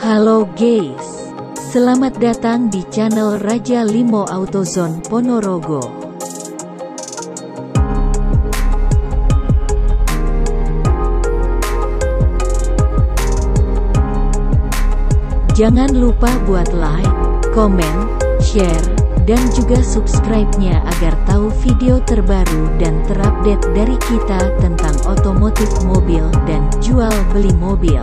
Halo guys, selamat datang di channel Raja Limo AutoZone Ponorogo. Jangan lupa buat like, komen, share, dan juga subscribe-nya agar tahu video terbaru dan terupdate dari kita tentang otomotif mobil dan jual beli mobil.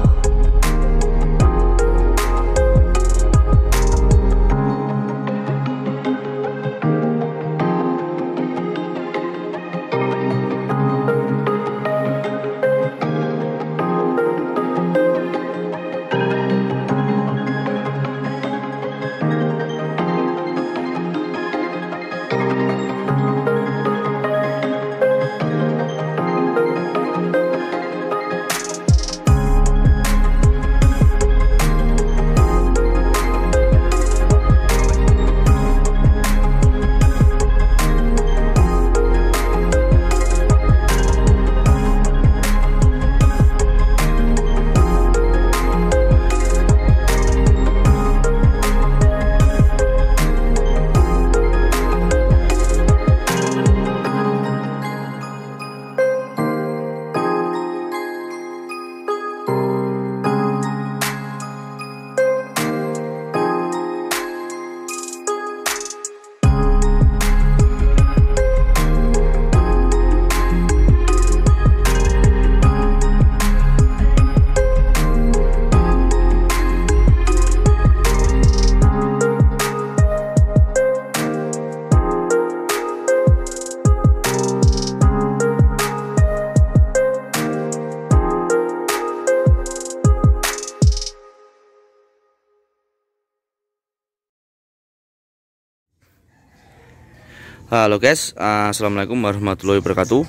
Halo guys, ah, assalamualaikum warahmatullahi wabarakatuh.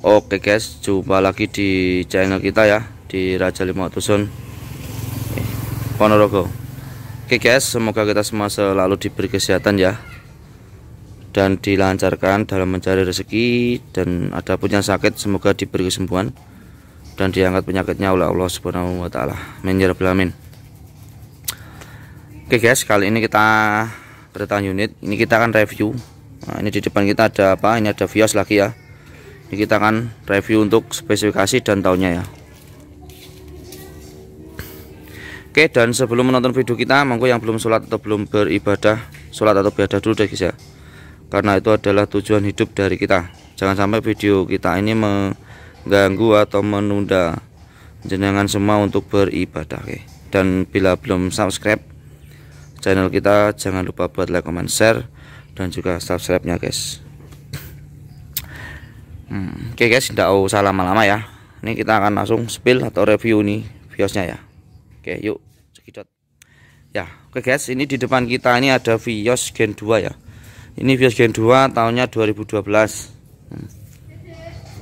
Oke guys, jumpa lagi di channel kita ya di Raja Lima Tusun eh, Ponorogo. Oke guys, semoga kita semua selalu diberi kesehatan ya dan dilancarkan dalam mencari rezeki dan ada punya sakit semoga diberi kesembuhan dan diangkat penyakitnya oleh Allah Subhanahu wa taala. Menyerbelamin. Ya Oke guys, kali ini kita kereta unit ini kita akan review Nah, ini di depan kita ada apa? Ini ada Vios lagi ya. Ini kita akan review untuk spesifikasi dan tahunnya ya. Oke, dan sebelum menonton video kita, monggo yang belum sholat atau belum beribadah, sholat atau beribadah dulu deh guys ya. Karena itu adalah tujuan hidup dari kita. Jangan sampai video kita ini mengganggu atau menunda jenengan semua untuk beribadah. Oke. Dan bila belum subscribe channel kita, jangan lupa buat like, comment, share dan juga subscribe-nya guys hmm, oke okay guys tidak usah lama-lama ya ini kita akan langsung spill atau review nih biosnya ya oke okay, yuk cekidot ya oke okay guys ini di depan kita ini ada Vios Gen 2 ya ini Vios Gen 2 tahunnya 2012 hmm.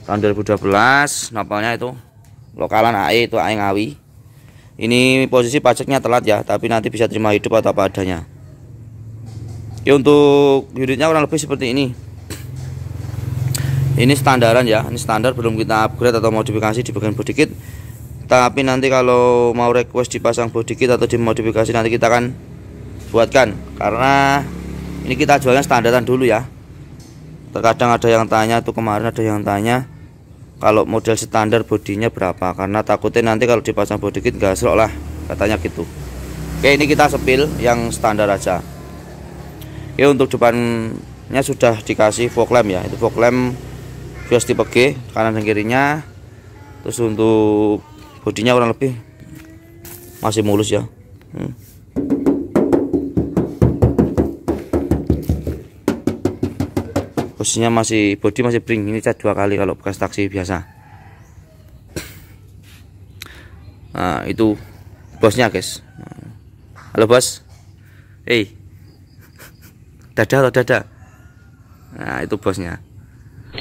tahun 2012 nopalnya itu lokalan AE itu AE Ngawi ini posisi pajaknya telat ya tapi nanti bisa terima hidup atau apa adanya ya untuk unitnya kurang lebih seperti ini ini standaran ya ini standar belum kita upgrade atau modifikasi di bagian body kit tapi nanti kalau mau request dipasang body kit atau dimodifikasi nanti kita akan buatkan karena ini kita jualnya standaran dulu ya terkadang ada yang tanya tuh kemarin ada yang tanya kalau model standar bodinya berapa karena takutnya nanti kalau dipasang body kit gak serok lah katanya gitu Oke ini kita sepil yang standar aja Oke ya, untuk depannya sudah dikasih fog lamp ya itu fog lamp bias tipe G kanan dan kirinya terus untuk bodinya kurang lebih masih mulus ya hmm. masih bodi masih bring ini cat dua kali kalau bekas taksi biasa nah itu bosnya guys nah. halo bos eh dada atau dada nah itu bosnya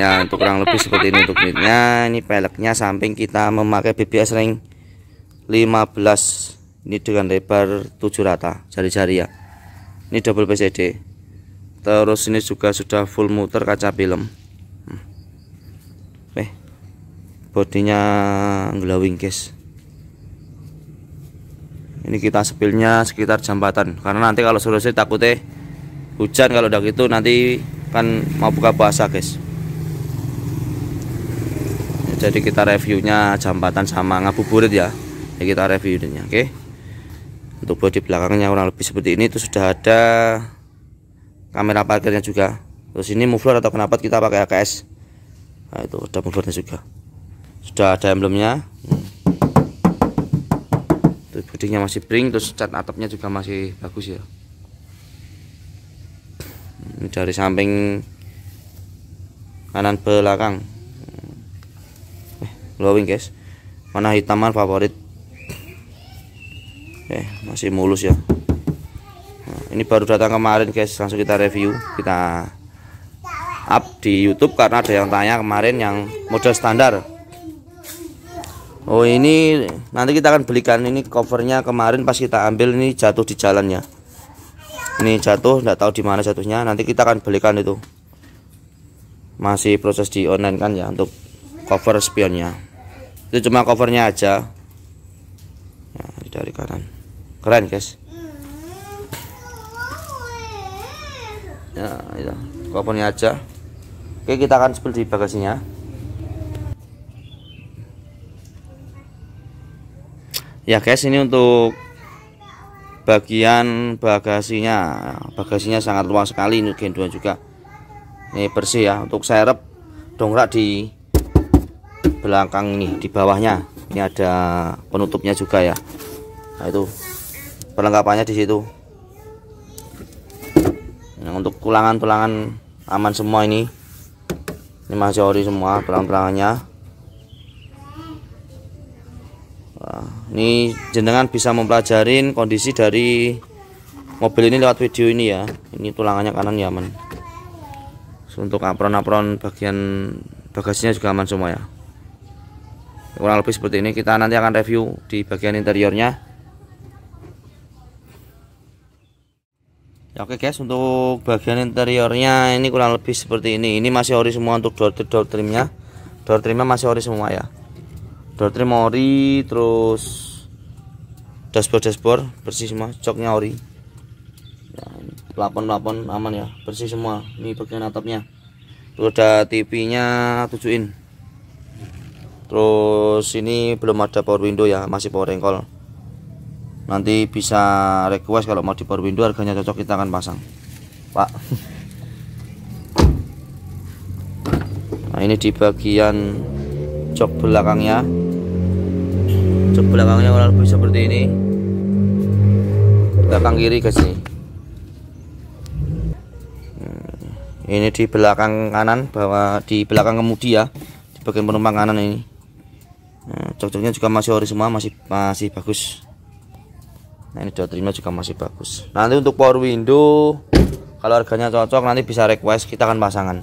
ya untuk kurang lebih seperti ini untuk unitnya ini peleknya samping kita memakai BBS ring 15 ini dengan lebar 7 rata jari-jari ya ini double PCD terus ini juga sudah full muter kaca film hmm. eh bodinya glowing guys ini kita sepilnya sekitar jembatan karena nanti kalau selesai takutnya hujan kalau udah gitu nanti kan mau buka puasa guys ya, jadi kita reviewnya jambatan sama ngabuburit ya ya kita reviewnya oke okay? untuk bodi belakangnya kurang lebih seperti ini itu sudah ada kamera parkirnya juga terus ini muffler atau kenapa kita pakai AKS nah, itu ada mufflernya juga sudah ada emblemnya terus bodinya masih pink terus cat atapnya juga masih bagus ya dari samping kanan belakang eh, glowing guys mana hitaman favorit eh masih mulus ya nah, ini baru datang kemarin guys langsung kita review kita up di YouTube karena ada yang tanya kemarin yang model standar Oh ini nanti kita akan belikan ini covernya kemarin pas kita ambil ini jatuh di jalannya ini jatuh nggak tahu di mana jatuhnya nanti kita akan belikan itu masih proses di online kan ya untuk cover spionnya itu cuma covernya aja ya, dari kanan keren guys ya itu ya. covernya aja oke kita akan spill di bagasinya ya guys ini untuk bagian bagasinya bagasinya sangat luas sekali ini Gen 2 juga ini bersih ya untuk serep dongkrak di belakang ini di bawahnya ini ada penutupnya juga ya nah itu perlengkapannya di situ nah, untuk tulangan-tulangan aman semua ini ini masih ori semua pelang-pelangannya ini jenengan bisa mempelajari kondisi dari mobil ini lewat video ini ya ini tulangannya kanan ya men untuk apron-apron bagian bagasinya juga aman semua ya kurang lebih seperti ini kita nanti akan review di bagian interiornya ya, oke guys untuk bagian interiornya ini kurang lebih seperti ini ini masih ori semua untuk door door trimnya door trimnya masih ori semua ya door trim ori terus dashboard dashboard bersih semua coknya ori ya, lapon aman ya bersih semua ini bagian atapnya terus TV nya tujuin. terus ini belum ada power window ya masih power engkol nanti bisa request kalau mau di power window harganya cocok kita akan pasang pak nah ini di bagian jok belakangnya belakangnya kurang lebih seperti ini belakang kiri guys ini hmm, ini di belakang kanan bahwa di belakang kemudi ya di bagian penumpang kanan ini nah, cocoknya juga masih ori semua masih masih bagus nah ini dua terima juga masih bagus nanti untuk power window kalau harganya cocok nanti bisa request kita akan pasangan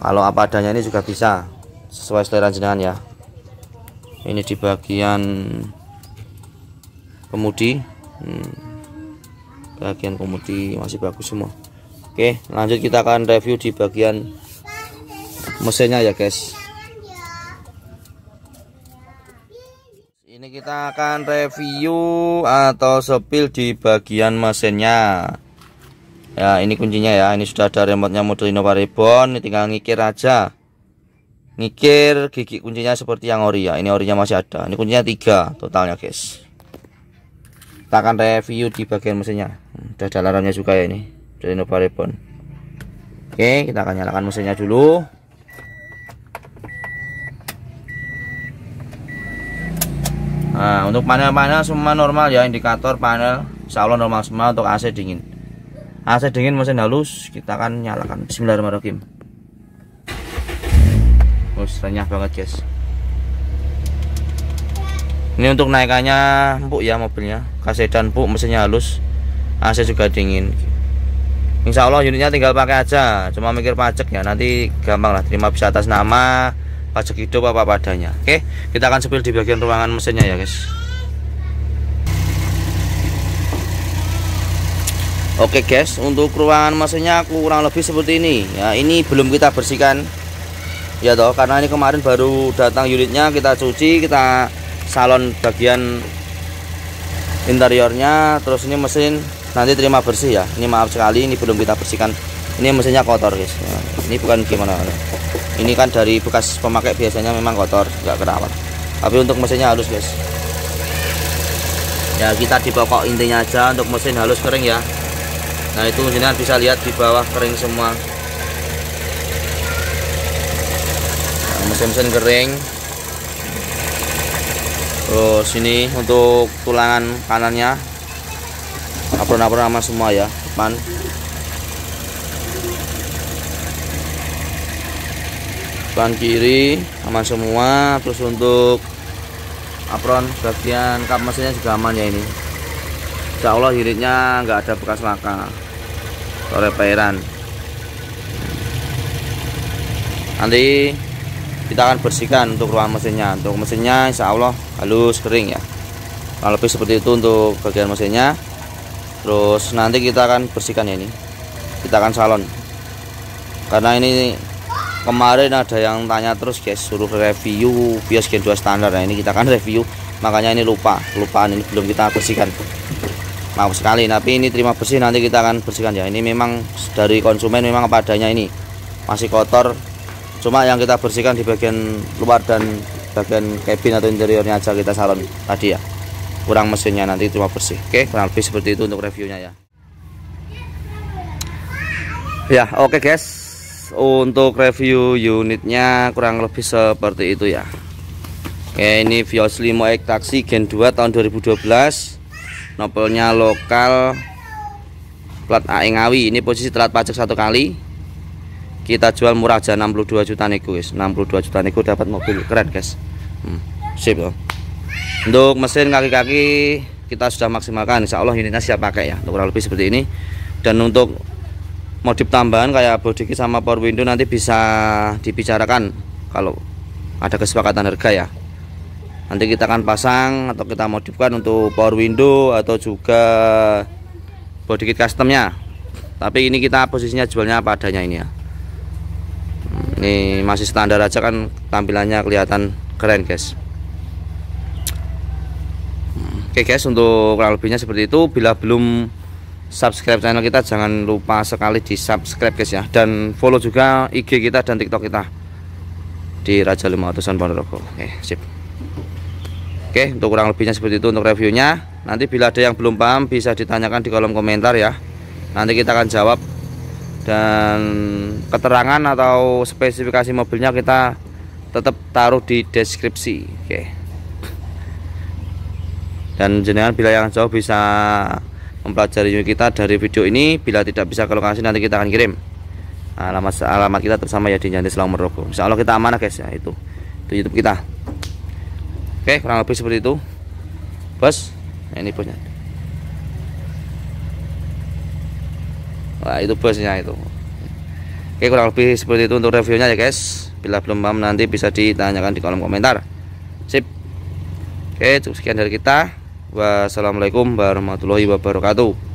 kalau apa adanya ini juga bisa sesuai selera jenengan ya ini di bagian kemudi hmm. bagian kemudi masih bagus semua oke lanjut kita akan review di bagian mesinnya ya guys ini kita akan review atau sepil di bagian mesinnya ya ini kuncinya ya ini sudah ada remote nya model Innova Reborn tinggal ngikir aja ngikir gigi kuncinya seperti yang ori ya ini orinya masih ada ini kuncinya tiga totalnya guys kita akan review di bagian mesinnya udah ada juga ya ini dari Nova Ribbon oke kita akan nyalakan mesinnya dulu nah untuk panel-panel semua normal ya indikator panel salon normal semua untuk AC dingin AC dingin mesin halus kita akan nyalakan bismillahirrahmanirrahim Terus renyah banget guys ini untuk naikannya empuk ya mobilnya Kasih dan empuk mesinnya halus AC juga dingin Insya Allah unitnya tinggal pakai aja cuma mikir pajak ya nanti gampang lah terima bisa atas nama pajak hidup apa padanya oke kita akan sepil di bagian ruangan mesinnya ya guys oke guys untuk ruangan mesinnya kurang lebih seperti ini ya ini belum kita bersihkan ya toh karena ini kemarin baru datang unitnya kita cuci kita salon bagian interiornya terus ini mesin nanti terima bersih ya ini maaf sekali ini belum kita bersihkan ini mesinnya kotor guys ini bukan gimana ini kan dari bekas pemakai biasanya memang kotor nggak kerawat tapi untuk mesinnya halus guys ya kita di pokok intinya aja untuk mesin halus kering ya nah itu mesinnya bisa lihat di bawah kering semua mesin-mesin kering terus ini untuk tulangan kanannya apron-apron sama semua ya depan depan kiri sama semua terus untuk apron bagian kap mesinnya juga aman ya ini insya Allah hiritnya nggak ada bekas laka atau repairan nanti kita akan bersihkan untuk ruangan mesinnya untuk mesinnya insya Allah halus kering ya kalau lebih seperti itu untuk bagian mesinnya terus nanti kita akan bersihkan ya ini kita akan salon karena ini kemarin ada yang tanya terus guys suruh review bias gen 2 standar nah ini kita akan review makanya ini lupa lupaan ini belum kita bersihkan maaf sekali tapi ini terima bersih nanti kita akan bersihkan ya ini memang dari konsumen memang padanya ini masih kotor cuma yang kita bersihkan di bagian luar dan bagian cabin atau interiornya aja kita salon tadi ya kurang mesinnya nanti cuma bersih oke kurang lebih seperti itu untuk reviewnya ya ya oke guys untuk review unitnya kurang lebih seperti itu ya oke ini Vios 5X Taxi Gen 2 tahun 2012 nopelnya lokal plat AE Ngawi ini posisi telat pajak satu kali kita jual murah aja 62 juta niku guys 62 juta niku dapat mobil keren guys hmm, sip loh untuk mesin kaki-kaki kita sudah maksimalkan Insya Allah unitnya siap pakai ya kurang lebih seperti ini dan untuk modif tambahan kayak body kit sama power window nanti bisa dibicarakan kalau ada kesepakatan harga ya nanti kita akan pasang atau kita modifkan untuk power window atau juga body kit customnya tapi ini kita posisinya jualnya apa adanya ini ya ini masih standar aja kan tampilannya kelihatan keren guys oke guys untuk kurang lebihnya seperti itu bila belum subscribe channel kita jangan lupa sekali di subscribe guys ya dan follow juga IG kita dan TikTok kita di Raja 500an Ponorogo oke sip oke untuk kurang lebihnya seperti itu untuk reviewnya nanti bila ada yang belum paham bisa ditanyakan di kolom komentar ya nanti kita akan jawab dan keterangan atau spesifikasi mobilnya kita tetap taruh di deskripsi oke dan jenengan bila yang jauh bisa mempelajari kita dari video ini bila tidak bisa ke lokasi nanti kita akan kirim alamat alamat kita bersama ya di Jantis Lang Meroko Insya Allah kita amanah guys ya itu itu YouTube kita oke kurang lebih seperti itu bos nah, ini bosnya Wah itu busnya itu Oke kurang lebih seperti itu untuk reviewnya ya guys Bila belum paham nanti bisa ditanyakan di kolom komentar Sip Oke cukup sekian dari kita Wassalamualaikum warahmatullahi wabarakatuh